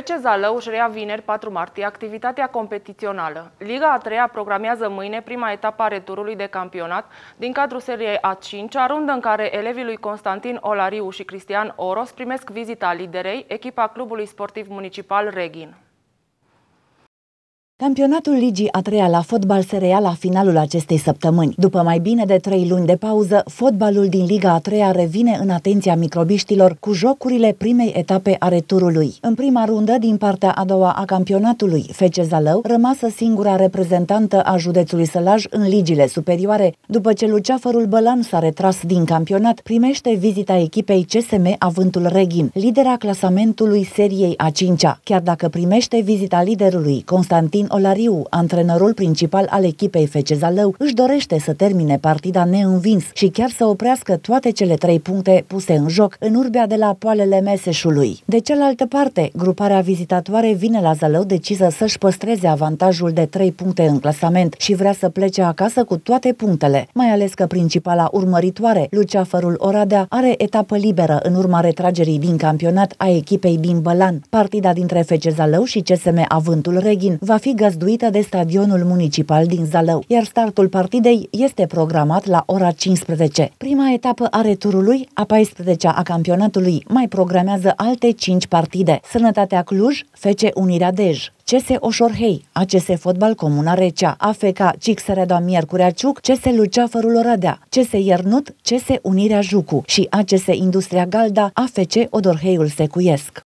FC Zalău își rea vineri 4 martie activitatea competițională. Liga a treia programează mâine prima etapă a returului de campionat din cadrul seriei A5, a rundă în care elevii lui Constantin Olariu și Cristian Oros primesc vizita liderei, echipa Clubului Sportiv Municipal Reghin. Campionatul Ligii a treia la fotbal se reia la finalul acestei săptămâni. După mai bine de trei luni de pauză, fotbalul din Liga a treia revine în atenția microbiștilor cu jocurile primei etape a returului. În prima rundă, din partea a doua a campionatului, Fece Zalău, rămasă singura reprezentantă a județului Sălaj în ligile superioare, după ce Luceafărul Bălan s-a retras din campionat, primește vizita echipei CSM Avântul Reghin, lidera clasamentului seriei a 5-a. Chiar dacă primește vizita liderului Constantin Olariu, antrenorul principal al echipei FC Zalău, își dorește să termine partida neînvins și chiar să oprească toate cele trei puncte puse în joc în urbea de la poalele Meseșului. De cealaltă parte, gruparea vizitatoare vine la Zalău decisă să-și păstreze avantajul de trei puncte în clasament și vrea să plece acasă cu toate punctele, mai ales că principala urmăritoare, Luceafărul Oradea, are etapă liberă în urma retragerii din campionat a echipei din Bălan. Partida dintre FC Zalău și CSM Avântul Reghin va fi fi găzduită de stadionul municipal din Zalău, iar startul partidei este programat la ora 15. Prima etapă a returului, a 14-a a campionatului, mai programează alte 5 partide. Sănătatea Cluj, Fece Unirea Dej, CS Oșorhei, ACS Fotbal Comuna Recea, AFK Cixeredoa Miercurea Ciuc, CS Luceafărul Oradea, CS Iernut, CS Unirea Jucu și ACS Industria Galda, AFC Odorheiul Secuiesc.